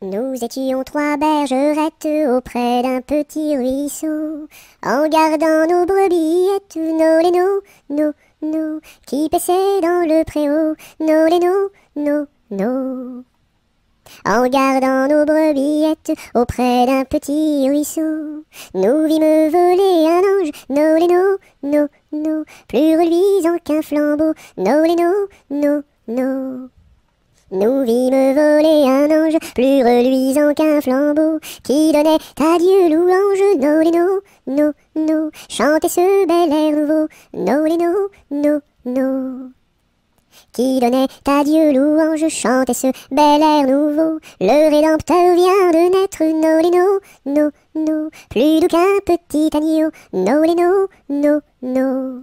Nous étions trois bergerettes auprès d'un petit ruisseau, en gardant nos brebillettes, nos nous nos, nos, qui paissaient dans le préau, nos lénos, nos, nos. En gardant nos brebillettes auprès d'un petit ruisseau, nous vîmes voler un ange, nos lénos, nos, nos, plus reluisant qu'un flambeau, nos les nos, nos. Nous vîmes voler un ange, plus reluisant qu'un flambeau, qui donnait à Dieu louange, no les no, no, chantait ce bel air nouveau, no les no, no, Qui donnait à Dieu louange, chantait ce bel air nouveau, le Rédempteur vient de naître, nos les no, no, plus doux qu'un petit agneau, no les no, no.